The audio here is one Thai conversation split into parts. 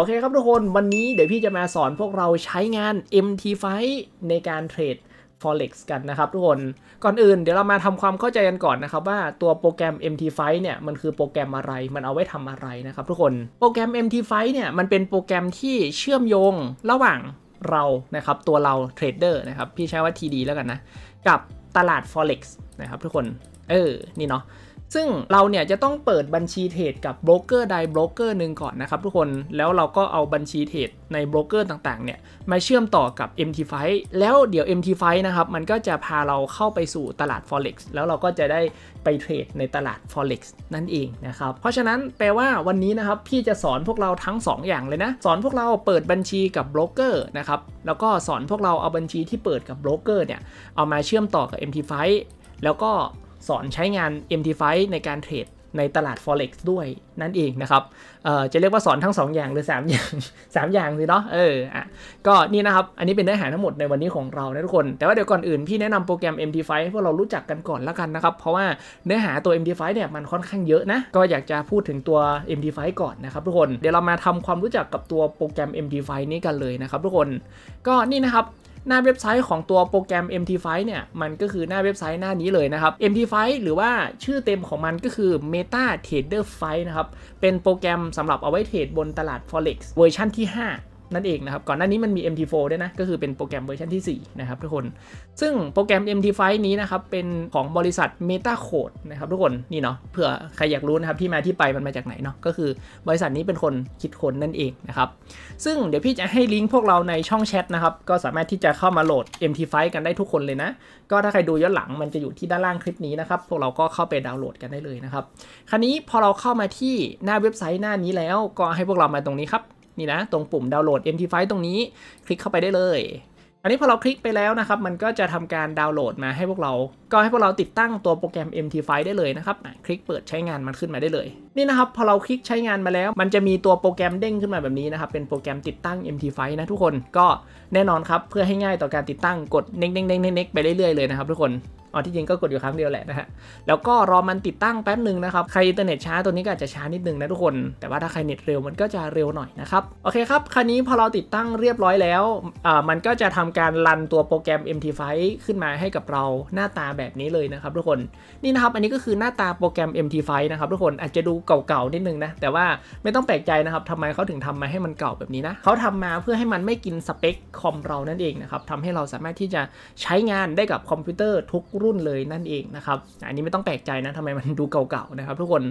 โอเคครับทุกคนวันนี้เดี๋ยวพี่จะมาสอนพวกเราใช้งาน MT5 ในการเทรด Forex กันนะครับ ทุกคนก่อนอื่นเดี๋ยวเรามาทำความเข้าใจกันก่อนนะครับ ว่าตัวโปรแกรม MT5 เนี่ยมันคือโปรแกรมอะไรมันเอาไว้ทำอะไรนะครับทุกคนโปรแกรม MT5 เนี่ยมันเป็นโปรแกรมที่เชื่อมโยงระหว่างเรานะครับตัวเราเทรดเดอร์นะครับพี่ใช้ว่า TD แล้วกันนะกับตลาด Forex นะครับ ทุกคนเออ นี่เนาะซึ่งเราเนี่ยจะต้องเปิดบัญชีเทรดกับโบรกเกอร์ใดโบรกเกอร์หนึ่งก่อนนะครับทุกคน แล้วเราก็เอาบัญชีเทรดในโบรกเกอร์ต่างๆเนี่ยมาเชื่อมต่อกับ MT5 แล้วเดี๋ยว MT5 นะครับมันก็จะพาเราเข้าไปสู่ตลาด Forex แล้วเราก็จะได้ไปเทรดในตลาด Forex นั่นเองนะครับ เพราะฉะนั้นแปลว่าวันนี้นะครับพี่จะสอนพวกเราทั้ง 2 อย่างเลยนะสอนพวกเราเปิดบัญชีกับโบรกเกอร์นะครับ แล้วก็สอนพวกเราเอาบัญชีที่เปิดกับโบรกเกอร์เนี่ยเอามาเชื่อมต่อกับ MT5 แล้วก็สอนใช้งาน MT5 ในการเทรดในตลาด Forex ด้วย นั่นเองนะครับ เอ่อ จะเรียกว่าสอนทั้ง 2 อย่างหรือ 3 อย่าง 3 อย่างสิเนาะ เออ อ่ะ ก็นี่นะครับ อันนี้เป็นเนื้อหาทั้งหมดในวันนี้ของเรานะทุกคน แต่ว่าเดี๋ยวก่อนอื่น พี่แนะนำโปรแกรม MT5 ให้พวกเรารู้จักกันก่อนละกันนะครับ เพราะว่าเนื้อหาตัว MT5 เนี่ยมันค่อนข้างเยอะนะ ก็อยากจะพูดถึงตัว MT5 ก่อนนะครับ ทุกคน เดี๋ยวเรามาทำความรู้จักกับตัวโปรแกรม MT5 นี้กันเลยนะครับ ทุกคน ก็นี่นะครับหน้าเว็บไซต์ของตัวโปรแกรม MT5 เนี่ย มันก็คือหน้าเว็บไซต์หน้านี้เลยนะครับ MT5 หรือว่าชื่อเต็มของมันก็คือ Meta Trader 5 นะครับ เป็นโปรแกรมสำหรับเอาไว้เทรดบนตลาด Forex เวอร์ชันที่ 5นั่นเองนะครับก่อนหน้านี้มันมี MT4 ด้วย นะ ก็คือเป็นโปรแกรมเวอร์ชันที่ 4 นะครับทุกคน ซึ่งโปรแกรม MT5 นี้นะครับเป็นของบริษัท MetaCode นะครับ ทุกคนนี่เนาะเผื่อใครอยากรู้นะครับที่มาที่ไปมันมาจากไหนเนาะก็คือบริษัทนี้เป็นคนคิดค้นนั่นเองนะครับ ซึ่งเดี๋ยวพี่จะให้ลิงก์พวกเราในช่องแชทนะครับก็สามารถที่จะเข้ามาโหลด MT5 กันได้ทุกคนเลยนะ ก็ถ้าใครดูย้อนหลังมันจะอยู่ที่ด้านล่างคลิปนี้นะครับ พวกเราก็เข้าไปดาวน์โหลด กันได้เลยนะครับคราวนี้พอเราเข้ามาที่หน้าเว็บไซต์หน้านี้แล้วก็ให้พวกเรามาตรงนี้ครับนี่นะ ตรงปุ่มดาวน์โหลด MT5 ตรงนี้ คลิกเข้าไปได้เลย อันนี้พอเราคลิกไปแล้วนะครับ มันก็จะทำการดาวน์โหลดมาให้พวกเราก็ให้พวกเราติดตั้งตัวโปรแกรม MT5 ได้เลยนะครับคลิกเปิดใช้งานมันขึ้นมาได้เลยนี่นะครับพอเราคลิกใช้งานมาแล้ว มันจะมีตัวโปรแกรมเด้งขึ้นมาแบบนี้นะครับเป็นโปรแกรมติดตั้ง MT5 นะทุกคนก็แน่นอนครับเพื่อให้ง่ายต่อการติดตั้งกดเน็กเน็กเน็กเน็กไปเรื่อยๆเลยนะครับทุกคนอ๋อที่จริงก็กดอยู่ครั้งเดียวแหละนะฮะแล้วก็รอมันติดตั้งแป๊บหนึ่งนะครับใครอินเทอร์เน็ตช้าตัวนี้ก็อาจจะช้านิดนึงนะทุกคนแต่ว่าถ้าใครเน็ตเร็วมันก็จะเร็วหน่อยนะครับโอเคครับคราวนี้พอเราติดตั้งเรียบร้อยแล้วอ่ามันก็จะทำการรันตัวโปรแกรม MT5 ขึ้นมาให้กับเราหน้าตาแบบนี้เลยนะครับทุกคนนี่นะครับอันนี้ก็คือหน้าตาโปรแกรม MT5 นะครับทุกคนอาจจะดูเก่าๆ นิดนึงนะแต่ว่าไม่ต้องแปลกใจนะครับทำไมเขาถึงทำมาให้มันเก่าแบบนี้นะเขาทำมาเพื่อให้มันไม่กินสเปคคอมเรานั่นเองนะครับทำให้เราสามารถที่จะใช้งานได้กับคอมพิวเตอร์ทุกรุ่นเลยนั่นเองนะครับอันนี้ไม่ต้องแปลกใจนะทำไมมันดูเก่าๆนะครับทุกคน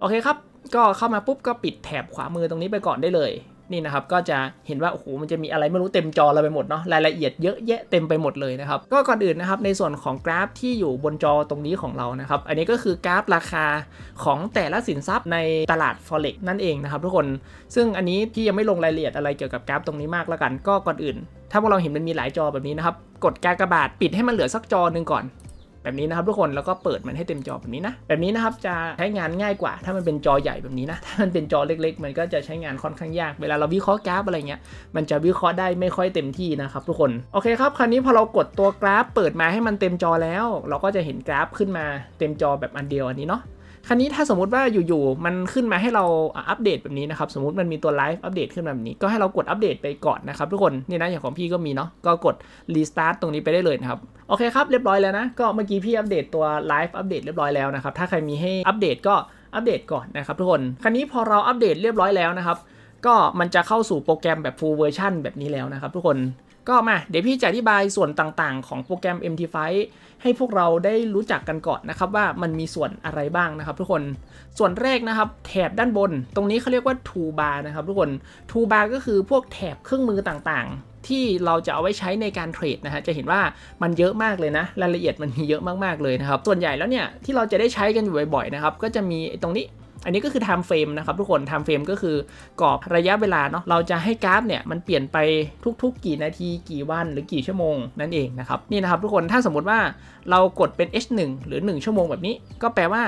โอเคครับ ก็เข้ามาปุ๊บก็ปิดแถบขวามือตรงนี้ไปก่อนได้เลยนี่นะครับก็จะเห็นว่าโอ้โหมันจะมีอะไรไม่รู้เต็มจอเราไปหมดเนาะรายละเอียดเยอะแยะเต็มไปหมดเลยนะครับก็ก่อนอื่นนะครับในส่วนของกราฟที่อยู่บนจอตรงนี้ของเรานะครับอันนี้ก็คือกราฟราคาของแต่ละสินทรัพย์ในตลาด forex นั่นเองนะครับทุกคนซึ่งอันนี้พี่ยังไม่ลงรายละเอียดอะไรเกี่ยวกับกราฟตรงนี้มากแล้วกัน ก็ก่อนอื่น ถ้าพวกเราเห็นมันมีหลายจอแบบนี้นะครับกดกากระบาดปิดให้มันเหลือสักจอหนึ่งก่อนแบบนี้นะครับทุกคนแล้วก็เปิดมันให้เต็มจอแบบนี้นะแบบนี้นะครับจะใช้งานง่ายกว่า ถ้ามันเป็นจอใหญ่แบบนี้นะถ้ามันเป็นจอเล็กๆ มันก็จะใช้งานค่อนข้างยาก เวลาเราวิเคราะห์กราฟอะไรเงี้ยมันจะวิเคราะห์ได้ไม่ค่อยเต็มที่นะครับ ทุกคนโอเค ครับคราวนี้พอเรากดตัวกราฟ เปิดมาให้มันเต็มจอแล้ว เราก็จะเห็นกราฟขึ้นมาเต็มจอแบบอันเดียวอันนี้เนาะคันนี้ถ้าสมมติว่าอยู่ๆมันขึ้นมาให้เราอัปเดตแบบนี้นะครับ สมมติมันมีตัวไลฟ์อัปเดตขึ้นมาแบบนี้ ก็ให้เรากดอัปเดตไปก่อนนะครับทุกคนนี่นะอย่างของพี่ก็มีเนาะก็กดรีสตาร์ทตรงนี้ไปได้เลยนะครับโอเคครับเรียบร้อยแล้วนะ ก็เมื่อกี้พี่อัปเดตตัวไลฟ์อัปเดตเรียบร้อยแล้วนะครับ ถ้าใครมีให้อัปเดตก็อัปเดตก่อนนะครับ ทุกคนคันนี้พอเราอัปเดตเรียบร้อยแล้วนะครับ ก็มันจะเข้าสู่โปรแกรมแบบ full version แบบนี้แล้วนะครับ ทุกคนก็มาเดี๋ยวพี่จะอธิบายส่วนต่างๆ ของโปรแกรม MT5 ให้พวกเราได้รู้จักกันก่อนนะครับว่ามันมีส่วนอะไรบ้างนะครับ ทุกคนส่วนแรกนะครับแถบด้านบนตรงนี้เขาเรียกว่าทูบาร์นะครับทุกคนทูบาร์ก็คือพวกแถบเครื่องมือต่างๆ ที่เราจะเอาไว้ใช้ในการเทรดนะฮะจะเห็นว่ามันเยอะมากเลยนะ รายละเอียดมันมีเยอะมากๆเลยนะครับ ส่วนใหญ่แล้วเนี่ยที่เราจะได้ใช้กันอยู่บ่อยๆนะครับก็จะมีตรงนี้อันนี้ก็คือ time frame นะครับทุกคน time frame ก็คือกรอบระยะเวลาเนาะเราจะให้กราฟเนี่ยมันเปลี่ยนไปทุกๆ กี่นาทีกี่วัน หรือกี่ชั่วโมงนั่นเองนะครับนี่นะครับทุกคนถ้าสมมติว่าเรากดเป็น h1 หรือ 1 ชั่วโมงแบบนี้ ก็แปลว่า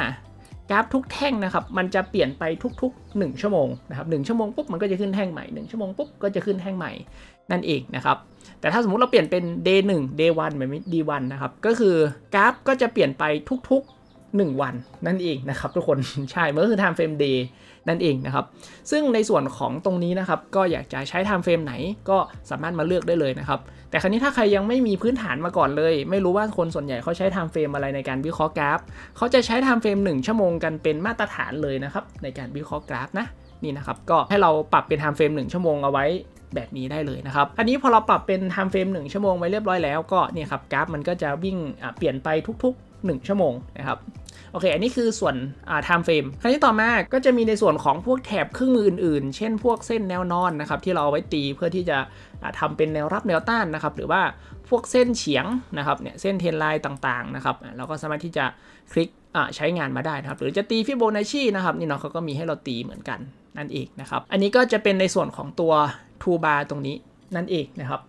กราฟทุกแท่งนะครับมันจะเปลี่ยนไปทุกๆ 1 ชั่วโมงนะครับหชั่วโมงปุ๊บมันก็จะขึ้นแท่งใหม่1ชั่วโมงปุ๊บก็จะขึ้นแท่งใหม่นั่นเองนะครับแต่ถ้าสมมติเราเปลี่ยนเป็น day 1 day 1แบบ1นะครับก็คือกราฟก็จะเปลี่ยนไปทุก ๆ1 วัน นั่นเอง นะครับทุกคนใช่มันก็คือ time frame day นั่นเองนะครับ ซึ่งในส่วนของตรงนี้นะครับก็อยากจะใช้ time frame ไหนก็สามารถมาเลือกได้เลยนะครับแต่ครั้นี้ถ้าใครยังไม่มีพื้นฐานมาก่อนเลย ไม่รู้ว่าคนส่วนใหญ่เขาใช้ time frame อะไรในการวิเคราะห์กราฟเขาจะใช้ time frame 1ชั่วโมงกันเป็นมาตรฐานเลยนะครับในการวิเคราะห์กราฟนะนี่นะครับก็ให้เราปรับเป็น time frame 1ชั่วโมงเอาไว้แบบนี้ได้เลยนะครับอันนี้พอเราปรับเป็น time frame 1ชั่วโมงไว้เรียบร้อยแล้วก็เนี่ยครับกราฟมันก็จะวิ่งเปลี่ยนไปทุก ๆ1ชั่วโมงนะครับโอเคอันนี้คือส่วนอ่า์เฟรม r ั m ครนี้ต่อมาก็จะมีในส่วนของพวกแถบเครื่องมืออื่น ๆ เช่นพวกเส้นแนวนอนนะครับที่เราเอาไว้ตีเพื่อที่จะทำเป็นแนวรับแนวต้านนะครับหรือว่าพวกเส้นเฉียงนะครับเนี่ยเส้นเทนไลน์ต่างๆนะครับเราก็สามารถที่จะคลิกใช้งานมาได้นะครับหรือจะตีฟิโบนัชชีนะครับนี่เนาะเขาก็มีให้เราตีเหมือนกันนั่นเองนะครับอันนี้ก็จะเป็นในส่วนของตัวทูบาร์ตรงนี้นั่นเองนะครับ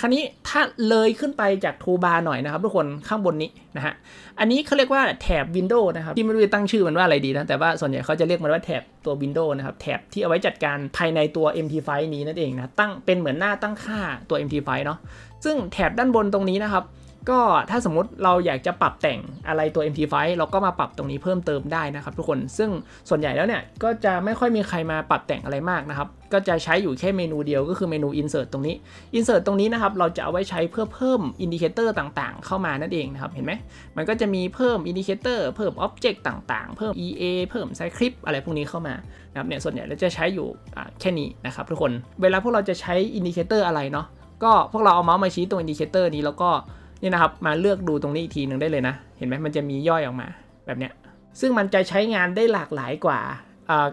คราวนี้ถ้าเลยขึ้นไปจากทูบาร์หน่อยนะครับทุกคนข้างบนนี้นะฮะ อันนี้เขาเรียกว่าแถบวินโดว์นะครับที่ไม่รู้จะตั้งชื่อมันว่าอะไรดีนะ แต่ว่าส่วนใหญ่เขาจะเรียกมันว่าแถบตัววินโดว์นะครับ แถบที่เอาไว้จัดการภายในตัว MT5 นี้นั่นเองนะ ตั้งเป็นเหมือนหน้าตั้งค่าตัว MT5 เนาะ ซึ่งแถบด้านบนตรงนี้นะครับก็ถ้าสมมติเราอยากจะปรับแต่งอะไรตัว MT5 เราก็มาปรับตรงนี้เพิ่มเติมได้นะครับ ทุกคนซึ่งส่วนใหญ่แล้วเนี่ยก็จะไม่ค่อยมีใครมาปรับแต่งอะไรมากนะครับก็จะใช้อยู่แค่เมนูเดียวก็คือเมนู Insert ตรงนี้ Insert ตรงนี้นะครับเราจะเอาไว้ใช้เพื่อเพิ่มอินดิเคเตอร์ต่างๆ เข้ามานั่นเองนะครับเห็นไหมมันก็จะมีเพิ่มอินดิเคเตอร์เพิ่มอ็อบเจกต์ต่างๆ เพิ่ม EA เพิ่มไซคลิปอะไรพวกนี้เข้ามานะครับเนี่ยส่วนใหญ่เราจะใช้อยู่แค่นี้นะครับทุกคนเวลาพวกเราจะใช้อินดิเคเตอร์อะไรเนาะก็พวกเราเอาเมาส์มาชี้ตรงอินดิเคเตอร์นี้แล้วก็นี่นะครับมาเลือกดูตรงนี้อีกทีหนึ่งได้เลยนะ เห็นไหมมันจะมีย่อยออกมาแบบนี้ซึ่งมันจะใช้งานได้หลากหลายกว่า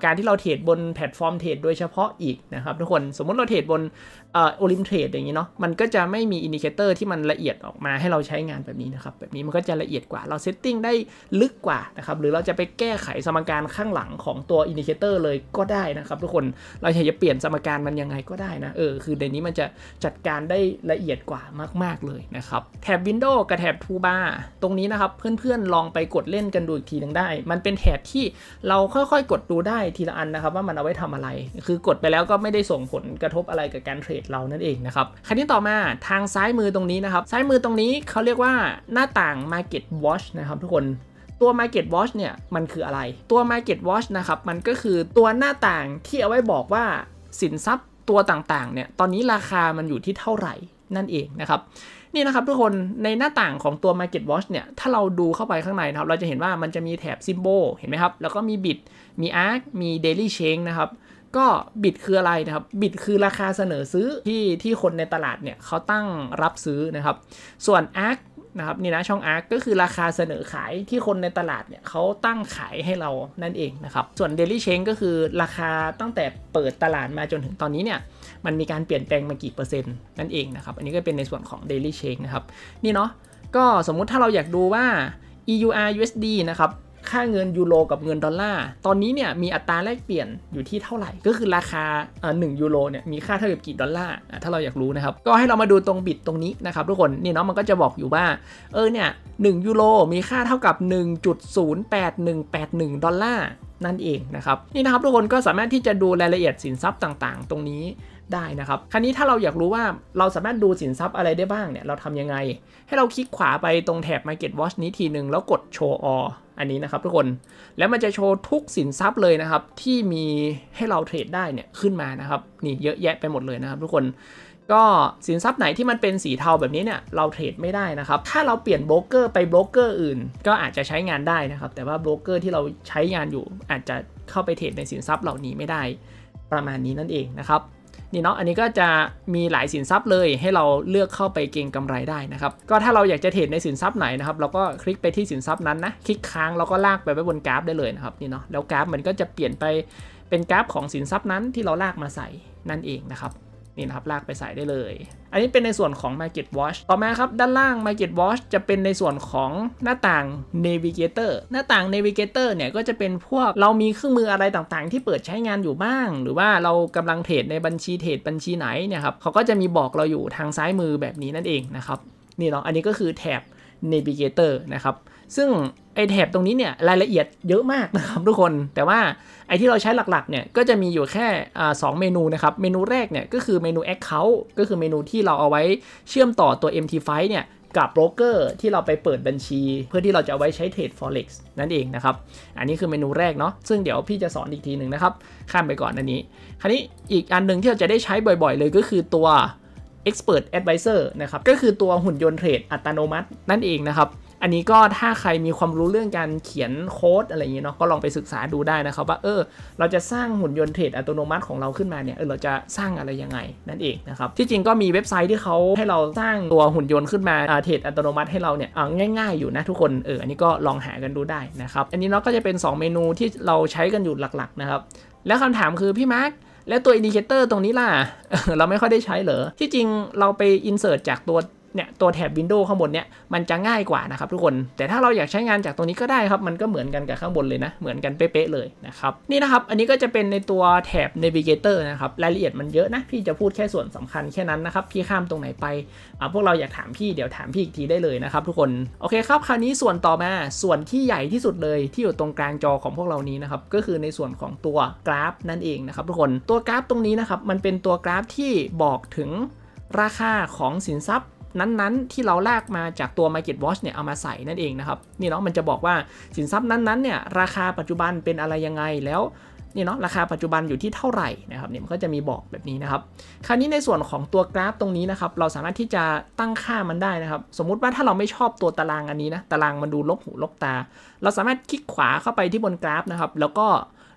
การที่เราเทรดบนแพลตฟอร์มเทรดโดยเฉพาะอีกนะครับทุกคนสมมติเราเทรดบนโอลิมเทรดอย่างนี้เนาะมันก็จะไม่มีอินดิเคเตอร์ที่มันละเอียดออกมาให้เราใช้งานแบบนี้นะครับแบบนี้มันก็จะละเอียดกว่าเราเซตติ้งได้ลึกกว่านะครับหรือเราจะไปแก้ไขสมการข้างหลังของตัวอินดิเคเตอร์เลยก็ได้นะครับ ทุกคนเราจะเปลี่ยนสมการมันยังไงก็ได้นะเออคือในนี้มันจะจัดการได้ละเอียดกว่ามาก ๆ เลยนะครับแถบ Windows กับแถบ Toolbar ตรงนี้นะครับเพื่อนๆลองไปกดเล่นกันดูอีกทีนึงได้มันเป็นแถบที่เราค่อยๆกดดูได้ทีละอันนะครับว่ามันเอาไว้ทำอะไร คือกดไปแล้วก็ไม่ได้ส่งผลกระทบอะไรกับการเทรดเรานั่นเองนะครับ คันนี้ต่อมาทางซ้ายมือตรงนี้นะครับ ซ้ายมือตรงนี้เขาเรียกว่าหน้าต่าง Market Watch นะครับ ทุกคน ตัว Market Watch เนี่ยมันคืออะไร ตัว Market Watch นะครับมันก็คือตัวหน้าต่างที่เอาไว้บอกว่าสินทรัพย์ตัวต่าง ๆ เนี่ย ตอนนี้ราคามันอยู่ที่เท่าไหร่นั่นเองนะครับ นี่นะครับ ทุกคนในหน้าต่างของตัว Market Watch เนี่ยถ้าเราดูเข้าไปข้างในนะครับ เราจะเห็นว่ามันจะมีแถบซิมโบเห็นไหมครับ แล้วก็มีบิดมีอาร์คมี Daily Change นะครับก็บิดคืออะไรนะครับบิดคือราคาเสนอซื้อที่ที่คนในตลาดเนี่ยเขาตั้งรับซื้อนะครับ ส่วน ARC นะครับนี่นะช่อง ARC ก็คือราคาเสนอขายที่คนในตลาดเนี่ยเขาตั้งขายให้เรานั่นเองนะครับส่วน Daily c h a ก็คือราคาตั้งแต่เปิดตลาดมาจนถึงตอนนี้เนี่ย มันมีการเปลี่ยนแปลงมากี่เปอร์เซ็นต์นั่นเองนะครับอันนี้ก็เป็นในส่วนของ Daily c h a นะครับนี่เนาะก็สมมุติถ้าเราอยากดูว่า EUR USD นะครับค่าเงินยูโรกับเงินดอลลาร์ตอนนี้เนี่ยมีอัตราแลกเปลี่ยนอยู่ที่เท่าไหร่ก็คือราคาหนึ่งยูโรเนี่ยมีค่าเท่ากับกี่ดอลลาร์ถ้าเราอยากรู้นะครับก็ให้เรามาดูตรงบิดตรงนี้นะครับ ทุกคนนี่เนาะมันก็จะบอกอยู่ว่าเออเนี่ยหยูโรมีค่าเท่ากับ1.08181ดอลลาร์นั่นเองนะครับนี่นะครับทุกคนก็สามารถที่จะดูรายละเอียดสินทรัพย์ต่าง ๆ ตรงนี้ได้นะครับคราวนี้ถ้าเราอยากรู้ว่าเราสามารถดูสินทรัพย์อะไรได้บ้างเนี่ยเราทำยังไง ให้เราคลิกขวาไปตรงแถบ Market Watch นี้ทีหนึ่งแล้วกด Show All อันนี้นะครับทุกคนแล้วมันจะโชว์ทุกสินทรัพย์เลยนะครับ ที่มีให้เราเทรดได้เนี่ยขึ้นมานะครับนี่เยอะแยะไปหมดเลยนะครับ ทุกคนก็สินทรัพย์ไหนที่มันเป็นสีเทาแบบนี้เนี่ยเราเทรดไม่ได้นะครับ ถ้าเราเปลี่ยนโบรกเกอร์ไปโบรกเกอร์อื่น ก็อาจจะใช้งานได้นะครับ แต่ว่าโบรกเกอร์ที่เราใช้งานอยู่ อาจจะเข้าไปเทรดในสินทรัพย์เหล่านี้ไม่ได้ ประมาณนี้นั่นเองนะครับนี่เนาะ อันนี้ก็จะมีหลายสินทรัพย์เลยให้เราเลือกเข้าไปเก็งกำไรได้นะครับ ก็ถ้าเราอยากจะเทรดในสินทรัพย์ไหนนะครับ เราก็คลิกไปที่สินทรัพย์นั้นนะ คลิกค้างแล้วก็ลากไปไว้บนกราฟ ได้เลยนะครับ นี่เนาะ แล้วกราฟ มันก็จะเปลี่ยนไปเป็นกราฟของสินทรัพย์นั้นที่เราลากมาใส่นั่นเองนะครับนี่นะครับลากไปใส่ได้เลย อันนี้เป็นในส่วนของ Market Watch ต่อมาครับด้านล่าง Market Watch จะเป็นในส่วนของหน้าต่าง Navigator หน้าต่าง Navigator เนี่ยก็จะเป็นพวกเรามีเครื่องมืออะไรต่างๆ ที่เปิดใช้งานอยู่บ้าง หรือว่าเรากำลังเทรดในบัญชีเทรดบัญชีไหนเนี่ยครับเขาก็จะมีบอกเราอยู่ทางซ้ายมือแบบนี้นั่นเองนะครับ นี่เนาะอันนี้ก็คือแถบ Navigator นะครับซึ่งไอแถบตรงนี้เนี่ยรายละเอียดเยอะมากนะครับทุกคน แต่ว่าไอที่เราใช้หลักๆเนี่ย ก็จะมีอยู่แค่สองเมนูนะครับ เมนูแรกเนี่ยก็คือเมนู Account ก็คือเมนูที่เราเอาไว้เชื่อมต่อตัว MT5 เนี่ยกับโบรกเกอร์ ที่เราไปเปิดบัญชี เพื่อที่เราจะเอาไว้ใช้เทรด forex นั่นเองนะครับ อันนี้คือเมนูแรกเนาะซึ่งเดี๋ยวพี่จะสอนอีกทีหนึ่งนะครับข้ามไปก่อนอันนี้ คราวนี้อีกอันหนึ่งที่เราจะได้ใช้บ่อย ๆ เลยก็คือตัว expert advisor นะครับก็คือตัวหุ่นยนต์เทรดอัตโนมัตินั่นเองนะครับอันนี้ก็ถ้าใครมีความรู้เรื่องการเขียนโค้ดอะไรอย่างเงี้ยเนาะก็ลองไปศึกษาดูได้นะครับ ว่าเออเราจะสร้างหุ่นยนต์เทรดอัตโนมัติของเราขึ้นมาเนี่ยเออเราจะสร้างอะไรยังไงนั่นเองนะครับที่จริงก็มีเว็บไซต์ที่เขาให้เราสร้างตัวหุ่นยนต์ขึ้นมาเทรดอัตโนมัติให้เราเนี่ยง่าย ๆอยู่นะทุกคนเอออันนี้ก็ลองหากันดูได้นะครับ อันนี้เนาะก็จะเป็น 2 เมนูที่เราใช้กันอยู่หลักๆนะครับแล้วคำถามคือ พี่มาร์คแล้วตัวอินดิเคเตอร์ตรงนี้ล่ะเราไม่ค่อยได้ใช้เหรอที่จริงเราไปอินเสิร์ตจากตัวเนี่ยตัวแถบ Windows ข้างบนเนี่ยมันจะง่ายกว่านะครับทุกคนแต่ถ้าเราอยากใช้งานจากตรงนี้ก็ได้ครับมันก็เหมือนกันกับข้างบนเลยนะเหมือนกันเป๊ะเลยนะครับนี่นะครับอันนี้ก็จะเป็นในตัวแถบ Navigator นะครับรายละเอียดมันเยอะนะพี่จะพูดแค่ส่วนสำคัญแค่นั้นนะครับพี่ข้ามตรงไหนไปพวกเราอยากถามพี่เดี๋ยวถามพี่อีกทีได้เลยนะครับ ทุกคนโอเคครับคราวนี้ส่วนต่อมาส่วนที่ใหญ่ที่สุดเลยที่อยู่ตรงกลางจอของพวกเรานี้นะครับก็คือในส่วนของตัวกราฟนั่นเองนะครับทุกคนตัวกราฟตรงนี้นะครับมันเป็นตัวกราฟที่บอกถึงราคาของสินทรัพย์นั้นๆ ที่เราลากมาจากตัว Market Watch เนี่ยเอามาใส่นั่นเองนะครับนี่เนาะมันจะบอกว่าสินทรัพย์นั้นๆเนี่ย ราคาปัจจุบันเป็นอะไรยังไงแล้วนี่เนาะราคาปัจจุบันอยู่ที่เท่าไหร่นะครับเนี่ยมันก็จะมีบอกแบบนี้นะครับ คราวนี้ในส่วนของตัวกราฟตรงนี้นะครับ เราสามารถที่จะตั้งค่ามันได้นะครับ สมมุติว่าถ้าเราไม่ชอบตัวตารางอันนี้นะตารางมันดูลบหูลบตา เราสามารถคลิกขวาเข้าไปที่บนกราฟนะครับ แล้วก็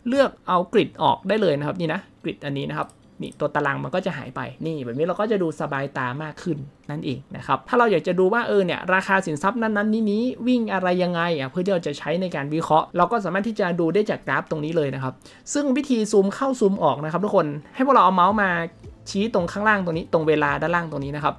เลือกเอากริดออกได้เลยนะครับนี่นะกริดอันนี้นะครับนี่ตัวตารางมันก็จะหายไป นี่ แบบนี้เราก็จะดูสบายตามากขึ้นนั่นเองนะครับ ถ้าเราอยากจะดูว่าเออเนี่ยราคาสินทรัพย์นั้นๆนี้วิ่งอะไรยังไงอ่ะเพื่อที่เราจะใช้ในการวิเคราะห์ เราก็สามารถที่จะดูได้จากกราฟตรงนี้เลยนะครับ ซึ่งวิธีซูมเข้าซูมออกนะครับทุกคน ให้พวกเราเอาเมาส์มาชี้ตรงข้างล่างตรงนี้ ตรงเวลาด้านล่างตรงนี้นะครับ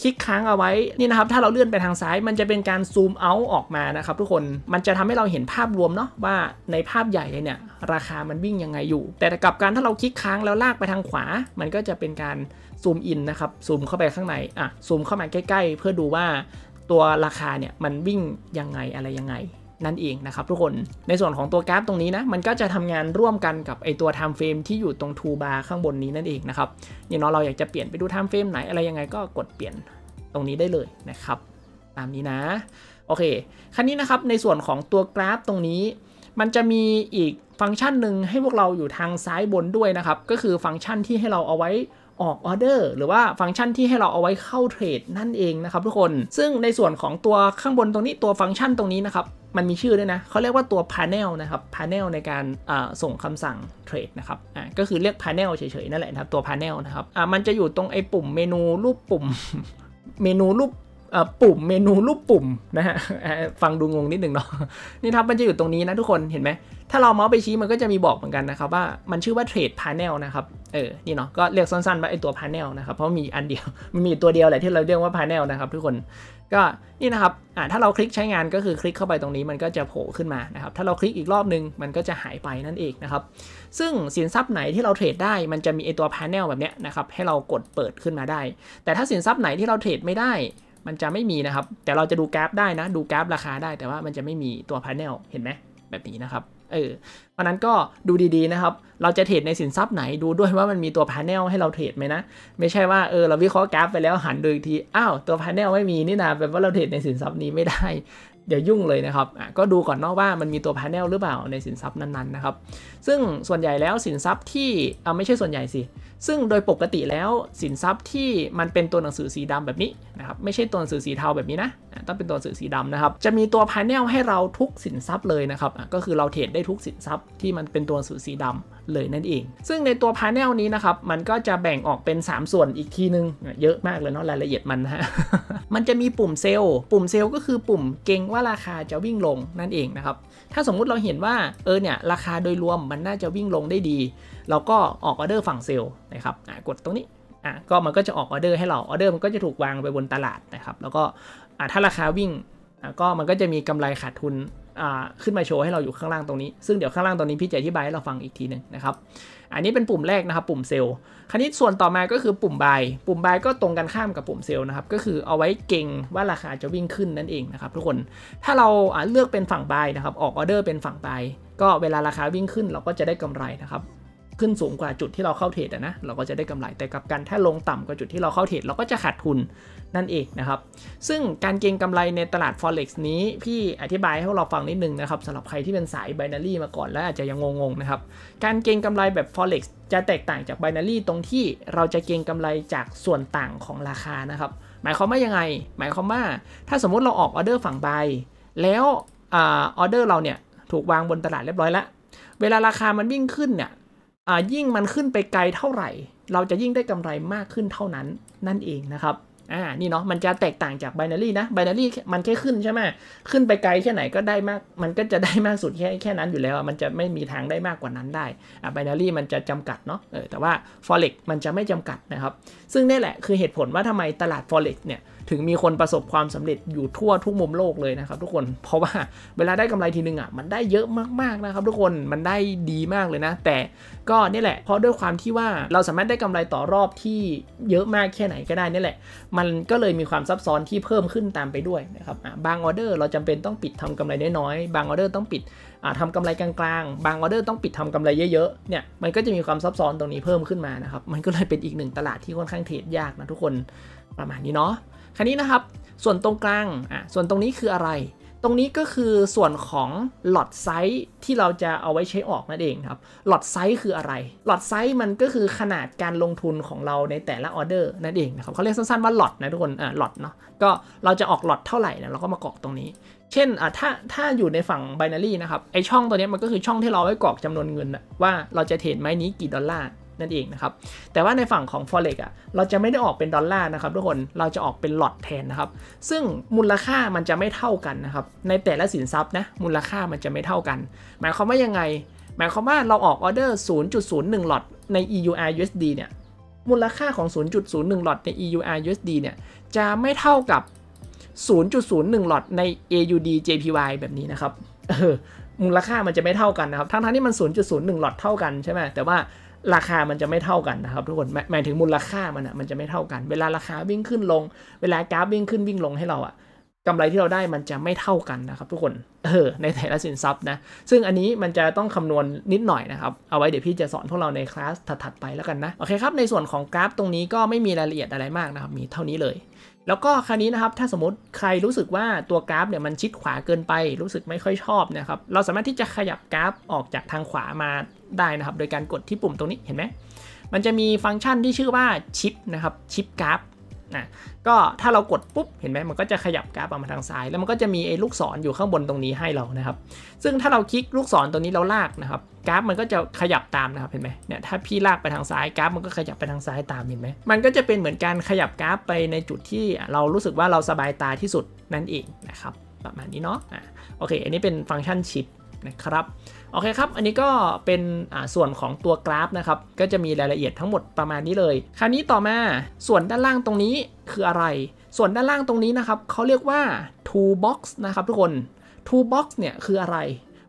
คลิกค้างเอาไว้ นี่นะครับ ถ้าเราเลื่อนไปทางซ้าย มันจะเป็นการซูมเอาออกมานะครับทุกคน มันจะทำให้เราเห็นภาพรวมเนาะว่าในภาพใหญ่เนี่ยราคามันวิ่งยังไงอยู่ แต่กับการถ้าเราคลิกค้างแล้วลากไปทางขวา มันก็จะเป็นการซูมอินนะครับ ซูมเข้าไปข้างใน อ่ะ ซูมเข้ามาใกล้ๆเพื่อดูว่าตัวราคาเนี่ยมันวิ่งยังไงอะไรยังไงนั่นเองนะครับทุกคน ในส่วนของตัวกราฟตรงนี้นะ มันก็จะทำงานร่วมกันกับไอตัวไทม์เฟรมที่อยู่ตรงทูบาร์ข้างบนนี้นั่นเองนะครับเนี่ยเนาะเราอยากจะเปลี่ยนไปดูไทม์เฟรมไหนอะไรยังไงก็กดเปลี่ยนตรงนี้ได้เลยนะครับ ตามนี้นะ โอเคคันนี้นะครับ ในส่วนของตัวกราฟตรงนี้ มันจะมีอีกฟังก์ชันหนึ่งให้พวกเราอยู่ทางซ้ายบนด้วยนะครับ ก็คือฟังก์ชันที่ให้เราเอาไว้ออกออเดอร์ หรือว่าฟังก์ชันที่ให้เราเอาไว้เข้าเทรดนั่นเองนะครับทุกคนซึ่งในส่วนของตัวข้างบนตรงนี้ตัวฟังก์ชันตรงนี้นะครับ มันมีชื่อด้วยนะเขาเรียกว่าตัว panel นะครับ panel ในการส่งคำสั่งเทรดนะครับอ่าก็คือเรียก panel เฉยๆนั่นแหละครับตัว panel นะครับอ่ามันจะอยู่ตรงไอ้ปุ่มเมนูรูปปุ่มเมนูรูปปุ่มเมนูรูปปุ่มนะฮะฟังดูงงนิดหนึ่งเนาะนี่ครับมันจะอยู่ตรงนี้นะทุกคนเห็นไหมถ้าเราเมาส์ไปชี้มันก็จะมีบอกเหมือนกันนะครับ ว่ามันชื่อว่าเทรดพา n e l นะครับเออ นี่เนาะก็เรียกสั้นๆว่าไอตัวพา n e l นะครับเพราะมีอันเดียวมันมีตัวเดียวแหละที่เราเรียกว่าพา n e l นะครับทุกคน ก็นี่นะครับอ่าถ้าเราคลิกใช้งานก็คือคลิกเข้าไปตรงนี้มันก็จะโผล่ขึ้นมานะครับถ้าเราคลิกอีกรอบนึงมันก็จะหายไปนั่นเองนะครับซึ่งสินทรัพย์ไหนที่เราเทรดได้ มันจะมีไอตัวพา n e l แบบเนี้ยนะครับให้เรากดเปิดขึ้นมาได้ แต่ถ้าสินทรัพย์ไหนที่เราเทรดไม่ได้ มันจะไม่มีนะครับ แต่เราจะดูกราฟได้นะ ดูกราฟราคาได้แต่ว่ามันจะไม่มีตัวพา n e l เห็นไหมแบบนี้นะครับเออเพราะนั้นก็ดูดีๆนะครับเราจะเทรดในสินทรัพย์ไหนดูด้วยว่ามันมีตัวพาร์เนลให้เราเทรดไหมนะไม่ใช่ว่าเออเราวิเคราะห์กราฟไปแล้วหันดูอีกทีอ้าวตัวพาร์เนลไม่มีนี่นะแปลว่าเราเทรดในสินทรัพย์นี้ไม่ได้เดี๋ยวยุ่งเลยนะครับอ่ะก็ดูก่อนนอกว่ามันมีตัวพาร์เนลหรือเปล่าในสินทรัพย์นั้นๆนะครับซึ่งส่วนใหญ่แล้วสินทรัพย์ที่เอาไม่ใช่ส่วนใหญ่สิซึ่งโดยปกติแล้วสินทรัพย์ที่มันเป็นตัวหนังสือสีดำแบบนี้นะครับ ไม่ใช่ตัวหนังสือสีเทาแบบนี้นะต้องเป็นตัวหนังสือสีดำนะครับ จะมีตัวพาเนลให้เราทุกสินทรัพย์เลยนะครับ ก็คือเราเทรดได้ทุกสินทรัพย์ที่มันเป็นตัวหนังสือสีดำเลยนั่นเอง ซึ่งในตัวพาร์เนลนี้นะครับมันก็จะแบ่งออกเป็น 3 ส่วนอีกทีนึง เยอะมากเลยเนาะรายละเอียดมันฮะ มันจะมีปุ่มเซลล์ปุ่มเซลล์ก็คือปุ่มเก่งว่าราคาจะวิ่งลงนั่นเองนะครับ ถ้าสมมุติเราเห็นว่าเออเนี่ยราคาโดยรวมมันน่าจะวิ่งลงได้ดีเราก็ออกออเดอร์ฝั่งเซลล์นะครับกดตรงนี้อ่ะก็มันก็จะออกออเดอร์ให้เราออเดอร์มันก็จะถูกวางไปบนตลาดนะครับแล้วก็อ่ะถ้าราคาวิ่งก็มันก็จะมีกำไรขาดทุนขึ้นมาโชว์ให้เราอยู่ข้างล่างตรงนี้ ซึ่งเดี๋ยวข้างล่างตรงนี้พี่จะอธิบายให้เราฟังอีกทีหนึ่งนะครับ อันนี้เป็นปุ่มแรกนะครับ ปุ่มเซลล์คันนี้ส่วนต่อมาก็คือปุ่มบายปุ่มบายก็ตรงกันข้ามกับปุ่มเซลล์นะครับ ก็คือเอาไว้เก่งว่าราคาจะวิ่งขึ้นนั่นเองนะครับทุกคน ถ้าเราเลือกเป็นฝั่งบายนะครับ ออกออเดอร์เป็นฝั่งบายก็เวลาราคาวิ่งขึ้นเราก็จะได้กำไรนะครับขึ้นสูงกว่าจุดที่เราเข้าเทรดนะ เราก็จะได้กำไร แต่กับการถ้าลงต่ำกว่าจุดที่เราเข้าเทรด เราก็จะขาดทุนนั่นเองนะครับ ซึ่งการเก็งกำไรในตลาด forex นี้ พี่อธิบายให้เราฟังนิดนึงนะครับสำหรับใครที่เป็นสาย b น n a r y มาก่อน และอาจจะยังงงๆนะครับ การเก็งกำไรแบบ forex จะแตกต่างจาก b น n a r y ตรงที่เราจะเก็งกำไรจากส่วนต่างของราคานะครับ หมายความว่ายังไง หมายความว่า ถ้าสมมุติเราออกออเดอร์ฝั่งใบแล้วออเดอร์เราเนี่ยถูกวางบนตลาดเรียบร้อยแล้ว เวลาราคามันวิ่งขึ้นเนี่ยยิ่งมันขึ้นไปไกลเท่าไหร่ เราจะยิ่งได้กำไรมากขึ้นเท่านั้นนั่นเองนะครับอ่านี่เนาะมันจะแตกต่างจากไบนารีนะไบนารีมันแค่ขึ้นใช่ไหมขึ้นไปไกลแค่ไหนก็ได้มากมันก็จะได้มากสุดแค่แค่นั้นอยู่แล้วมันจะไม่มีทางได้มากกว่านั้นได้อ่าไบนารีมันจะจำกัดเนาะเออแต่ว่า forex มันจะไม่จำกัดนะครับซึ่งนี่แหละ คือเหตุผลว่าทำไมตลาด forex เนี่ยถึงมีคนประสบความสำเร็จอยู่ทั่วทุกมุมโลกเลยนะครับทุกคนเพราะว่าเวลาได้กำไรทีนึงอ่ะมันได้เยอะมากๆนะครับทุกคนมันได้ดีมากเลยนะ แต่ก็นี่แหละเพราะด้วยความที่ว่าเราสามารถได้กำไรต่อรอบที่เยอะมากแค่ไหนก็ได้นี่แหละมันก็เลยมีความซับซ้อนที่เพิ่มขึ้นตามไปด้วยนะครับบางออเดอร์เราจำเป็นต้องปิดทำกำไรน้อยๆบางออเดอร์ต้องปิดทำกำไรกลางๆบางออเดอร์ต้องปิดทำกำไรเยอะๆเนี่ยมันก็จะมีความซับซ้อนตรงนี้เพิ่มขึ้นมานะครับมันก็เลยเป็นอีกหนึ่งตลาดที่ค่อนข้างเทรดยากนะทุกคนประมาณนี้เนาะคราวนี้นะครับ ส่วนตรงกลางอ่ะส่วนตรงนี้คืออะไร ตรงนี้ก็คือส่วนของหลอดไซส์ที่เราจะเอาไว้ใช้ออกนั่นเองครับหลอดไซส์คืออะไรหลอดไซส์มันก็คือขนาดการลงทุนของเราในแต่ละออเดอร์นั่นเองนะครับเขาเรียกสั้นๆว่าหลอดนะทุกคนอ่าหลอดเนาะก็เราจะออกหลอดเท่าไหร่เนี่ยเราก็มากรอกตรงนี้เช่นอ่ะถ้าถ้าอยู่ในฝั่งไบนารีนะครับ ไอช่องตัวนี้มันก็คือช่องที่เราไว้กรอกจำนวนเงินว่าเราจะเทรดไม้นี้กี่ดอลลาร์นั่นเองนะครับ แต่ว่าในฝั่งของ forex อ่ะเราจะไม่ได้ออกเป็นดอลลาร์นะครับทุกคน เราจะออกเป็นหลอดแทนนะครับ ซึ่งมูลค่ามันจะไม่เท่ากันนะครับ ในแต่ละสินทรัพย์นะ มูลค่ามันจะไม่เท่ากัน หมายความว่ายังไง หมายความว่าเราออกออเดอร์ 0.01หลอดใน EUR USD เนี่ย มูลค่าของ0.01หลอดใน EUR USD เนี่ย จะไม่เท่ากับ0.01หลอดใน AUD JPY แบบนี้นะครับมูลค่ามันจะไม่เท่ากันนะครับ ทั้งๆที่มัน 0.01หลอดเท่ากันใช่ไหมแต่ว่าราคามันจะไม่เท่ากันนะครับทุกคน หมายถึงมูลค่ามันอ่ะ มันจะไม่เท่ากัน เวลาราคาวิ่งขึ้นลง เวลากราฟวิ่งขึ้นวิ่งลงให้เราอ่ะกำไรที่เราได้มันจะไม่เท่ากันนะครับทุกคนเออในแต่ละสินทรัพย์นะ ซึ่งอันนี้มันจะต้องคำนวณนิดหน่อยนะครับ เอาไว้เดี๋ยวพี่จะสอนพวกเราในคลาสถัดๆไปแล้วกันนะ โอเคครับ ในส่วนของกราฟตรงนี้ก็ไม่มีรายละเอียดอะไรมากนะครับมีเท่านี้เลยแล้วก็คราวนี้นะครับ ถ้าสมมติใครรู้สึกว่าตัวกราฟเนี่ยมันชิดขวาเกินไป รู้สึกไม่ค่อยชอบนะครับ เราสามารถที่จะขยับกราฟออกจากทางขวามาได้นะครับ โดยการกดที่ปุ่มตรงนี้เห็นไหมมันจะมีฟังก์ชันที่ชื่อว่าชิปนะครับ ชิปกราฟนะก็ถ้าเรากดปุ๊บเห็นไหมมันก็จะขยับกราฟออกมาทางซ้าย แล้วมันก็จะมีไอ้ลูกศรออยู่ข้างบนตรงนี้ให้เรานะครับซึ่งถ้าเราคลิกลูกศรตัวนี้เราลากนะครับกราฟมันก็จะขยับตามนะครับเห็นไหมเนี่ยถ้าพี่ลากไปทางซ้ายกราฟมันก็ขยับไปทางซ้ายตามเห็นไหมมันก็จะเป็นเหมือนการขยับกราฟไปในจุดที่เรารู้สึกว่าเราสบายตาที่สุดนั่นเองนะครับประมาณนี้เนาะอ่ะโอเค อันนี้เป็นฟังก์ชันชิปนะครับโอเคครับอันนี้ก็เป็นส่วนของตัวกราฟนะครับก็จะมีรายละเอียดทั้งหมดประมาณนี้เลย คราวนี้ต่อมาส่วนด้านล่างตรงนี้คืออะไร ส่วนด้านล่างตรงนี้นะครับเขาเรียกว่า toolbox นะครับทุกคน toolbox เนี่ยคืออะไร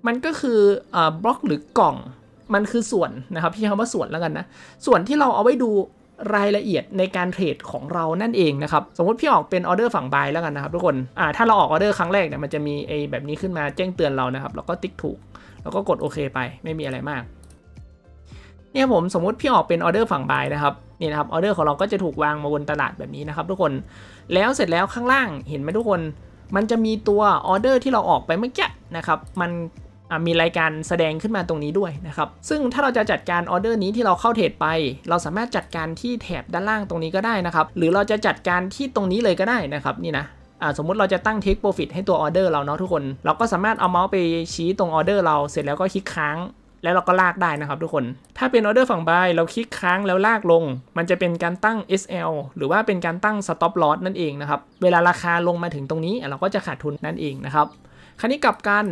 มันก็คือบล็อกหรือกล่อง มันคือส่วนนะครับพี่คำว่าส่วนแล้วกันนะส่วนที่เราเอาไว้ดูรายละเอียดในการเทรดของเรานั่นเองนะครับสมมติพี่ออกเป็นออเดอร์ฝั่งบายแล้วกันนะครับทุกคนอ่าถ้าเราออกออเดอร์ครั้งแรกเนี่ยมันจะมีไอ้แบบนี้ขึ้นมาแจ้งเตือนเรานะครับแล้วก็ติ๊กถูก แล้วก็กดโอเคไปไม่มีอะไรมาก เนี่ยผมสมมติพี่ออกเป็นออเดอร์ฝั่งบายนะครับนี่นะครับออเดอร์ของเราก็จะถูกวางมาบนตลาดแบบนี้นะครับ ทุกคนแล้วเสร็จแล้วข้างล่างเห็นไหมทุกคนมันจะมีตัวออเดอร์ที่เราออกไปเมื่อกี้นะครับมันมีรายการแสดงขึ้นมาตรงนี้ด้วยนะครับ ซึ่งถ้าเราจะจัดการออเดอร์นี้ที่เราเข้าเทรดไป เราสามารถจัดการที่แถบด้านล่างตรงนี้ก็ได้นะครับ หรือเราจะจัดการที่ตรงนี้เลยก็ได้นะครับนี่นะสมมติเราจะตั้ง take profit ให้ตัวออเดอร์เราเนาะทุกคน เราก็สามารถเอาเมาส์ไปชี้ตรงออเดอร์เราเสร็จแล้วก็คลิกค้าง แล้วเราก็ลากได้นะครับ ทุกคน ถ้าเป็นออเดอร์ฝั่ง buy เราคลิกค้างแล้วลากลง มันจะเป็นการตั้ง SL หรือว่าเป็นการตั้ง stop loss นั่นเองนะครับ เวลาราคาลงมาถึงตรงนี้เราก็จะขาดทุนนั่นเองนะครับ คราวนี้กลับกัน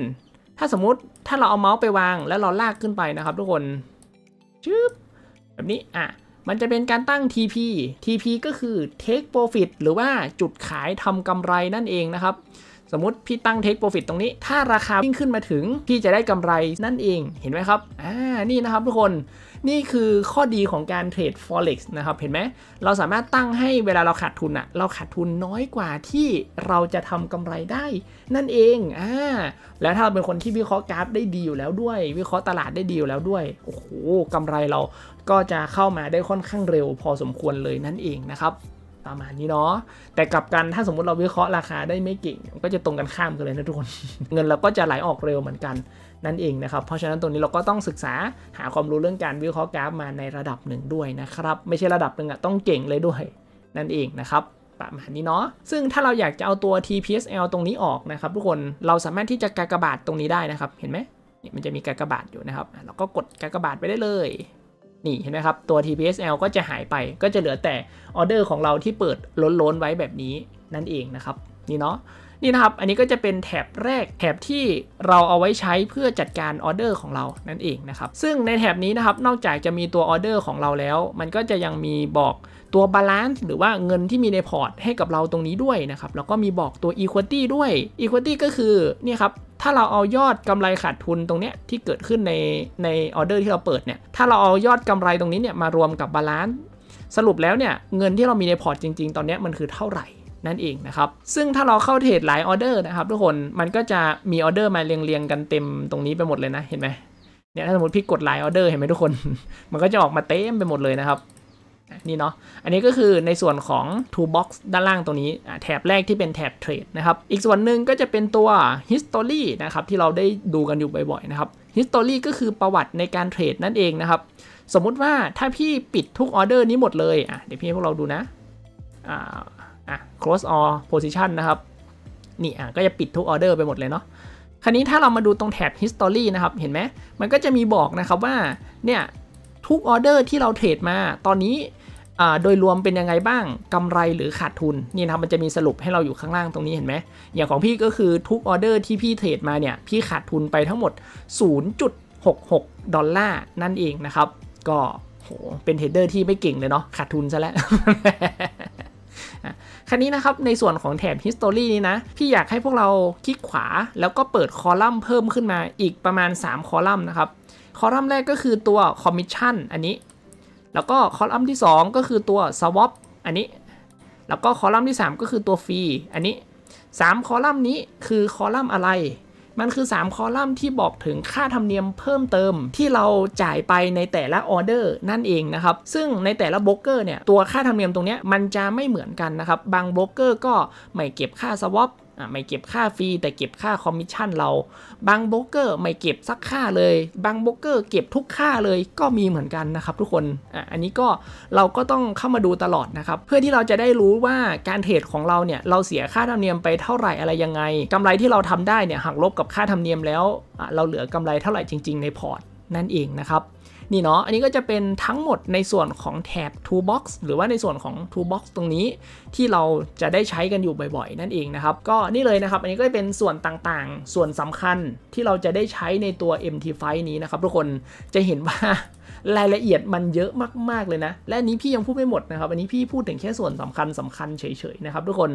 ถ้าสมมุติถ้าเราเอาเมาส์ไปวาง แล้วเราลากขึ้นไปนะครับทุกคนชึบแบบนี้อ่ะ มันจะเป็นการตั้ง TP TP ก็คือ Take Profit หรือว่าจุดขายทำกำไรนั่นเองนะครับ สมมติ พี่ตั้ง Take Profit ตรงนี้ ถ้าราคาวิ่งขึ้นมาถึง พี่จะได้กำไรนั่นเอง เห็นไหมครับ อ่า นี่นะครับทุกคนนี่คือข้อดีของการเทรด forex นะครับ เห็นไหมเราสามารถตั้งให้เวลาเราขาดทุนอะเราขาดทุนน้อยกว่าที่เราจะทำกำไรได้นั่นเอง อ่า แล้วถ้าเราเป็นคนที่วิเคราะห์กราฟได้ดีอยู่แล้วด้วย วิเคราะห์ตลาดได้ดีอยู่แล้วด้วย โอ้โหกำไรเราก็จะเข้ามาได้ค่อนข้างเร็วพอสมควรเลยนั่นเองนะครับประมาณนี้เนาะ แต่กลับกันถ้าสมมติเราวิเคราะห์ราคา ได้ไม่เก่งก็จะตรงกันข้ามกันเลยนะทุกคน เงินเราก็จะไหลออกเร็วเหมือนกันนั่นเองนะครับ เพราะฉะนั้นตรงนี้เราก็ต้องศึกษาหาความรู้เรื่องการวิเคราะห์กราฟมาในระดับหนึ่งด้วยนะครับ ไม่ใช่ระดับหนึ่งอะต้องเก่งเลยด้วย นั่นเองนะครับประมาณนี้เนาะ ซึ่งถ้าเราอยากจะเอาตัว TPSL ตรงนี้ออกนะครับทุกคน เราสามารถที่จะกากบาทตรงนี้ได้นะครับ เห็นไหมนี่มันจะมีกากบาทอยู่นะครับ เราก็กดกากบาทไปได้เลย นี่เห็นไหมครับ ตัว TPSL ก็จะหายไป ก็จะเหลือแต่ออเดอร์ของเราที่เปิดล้นๆไว้แบบนี้นั่นเองนะครับ นี่เนาะนี่นะครับ อันนี้ก็จะเป็นแถบแรกแถบที่เราเอาไว้ใช้เพื่อจัดการออเดอร์ของเรานั่นเองนะครับซึ่งในแถบนี้นะครับนอกจากจะมีตัวออเดอร์ของเราแล้ว มันก็จะยังมีบอกตัวบาลานซ์หรือว่าเงินที่มีในพอร์ตให้กับเราตรงนี้ด้วยนะครับแล้วก็มีบอกตัว Equity ด้วย Equity ก็คือนี่ครับถ้าเราเอายอดกำไรขาดทุนตรงเนี้ยที่เกิดขึ้นในในออเดอร์ที่เราเปิดเนี่ยถ้าเราเอายอดกำไรตรงนี้เนี่ยมารวมกับบาลานซ์สรุปแล้วเนี่ยเงินที่เรามีในพอร์ตจริงๆตอนนี้มันคือเท่าไหร่นั่นเองนะครับ ซึ่งถ้าเราเข้าเทรดหลายออเดอร์นะครับทุกคน มันก็จะมีออเดอร์มาเรียง ๆ กันเต็มตรงนี้ไปหมดเลยนะ เห็นไหมเนี่ยถ้าสมมติพี่กดหลายออเดอร์เห็นไหมทุกคน มันก็จะออกมาเต็มไปหมดเลยนะครับ นี่เนาะ อันนี้ก็คือในส่วนของ Toolbox ด้านล่างตรงนี้ แถบแรกที่เป็นแถบ Trade นะครับอีกส่วนหนึ่งก็จะเป็นตัว History นะครับที่เราได้ดูกันอยู่บ่อยๆนะครับ History ก็คือประวัติในการเทรดนั่นเองนะครับ สมมุติว่าถ้าพี่ปิดทุกออเดอร์นี้หมดเลย อ่ะเดี๋ยวพี่ให้พวกเราดูนะ อ่าอ่ะ close all position นะครับนี่อ่ะก็จะปิดทุกออเดอร์ไปหมดเลยเนาะคราวนี้ถ้าเรามาดูตรงแถบ history นะครับเห็นไหมมันก็จะมีบอกนะครับว่าเนี่ยทุกออเดอร์ที่เราเทรดมา ตอนนี้โดยรวมเป็นยังไงบ้างกำไรหรือขาดทุนนี่นะครับมันจะมีสรุปให้เราอยู่ข้างล่างตรงนี้เห็นไหมอย่างของพี่ก็คือทุกออเดอร์ที่พี่เทรดมาเนี่ยพี่ขาดทุนไปทั้งหมด 0.66ดอลลาร์นั่นเองนะครับก็โหเป็นเทรดเดอร์ที่ไม่เก่งเลยเนาะขาดทุนซะแล้วนะควนนี้นะครับในส่วนของแถบ History นี้นะพี่อยากให้พวกเราคลิกขวา แล้วก็เปิดคอลัมน์เพิ่มขึ้นมาอีกประมาณ 3 คอลัมน์นะครับคอลัมน์แรกก็คือตัว Commission อันนี้ แล้วก็คอลัมน์ที่ 2 ก็คือตัว Swap อันนี้ แล้วก็คอลัมน์ที่ 3 ก็คือตัวฟ e ีอันนี้ 3 คอลัมน์นี้คือคอลัมน์อะไรมันคือ 3 คอลัมน์ที่บอกถึงค่าธรรมเนียมเพิ่มเติมที่เราจ่ายไปในแต่ละออเดอร์นั่นเองนะครับ ซึ่งในแต่ละบล็อกเกอร์เนี่ย ตัวค่าธรรมเนียมตรงนี้มันจะไม่เหมือนกันนะครับ บางบล็อกเกอร์ก็ไม่เก็บค่าสวอปไม่เก็บค่าฟรีแต่เก็บค่าคอมมิชชั่นเรา บางโบรกเกอร์ไม่เก็บสักค่าเลย บางโบรกเกอร์ เก็บทุกค่าเลยก็มีเหมือนกันนะครับ ทุกคนอ่ะอันนี้ก็เราก็ต้องเข้ามาดูตลอดนะครับ เพื่อที่เราจะได้รู้ว่าการเทรดของเราเนี่ยเราเสียค่าธรรมเนียมไปเท่าไหร่อะไรยังไง กำไรที่เราทำได้เนี่ยหักลบกับค่าธรรมเนียมแล้วเราเหลือกำไรเท่าไหร่จริงๆในพอร์ต นั่นเองนะครับนี่เนาะ อันนี้ก็จะเป็นทั้งหมดในส่วนของแท็บ Toolbox หรือว่าในส่วนของ Toolbox ตรงนี้ที่เราจะได้ใช้กันอยู่บ่อยๆนั่นเองนะครับก็นี่เลยนะครับ อันนี้ก็เป็นส่วนต่างๆ ส่วนสำคัญที่เราจะได้ใช้ในตัว MT5 นี้นะครับทุกคนจะเห็นว่ารายละเอียดมันเยอะมากๆเลยนะ และนี้พี่ยังพูดไม่หมดนะครับอันนี้พี่พูดถึงแค่ส่วนสำคัญสำคัญเฉยๆนะครับทุกคน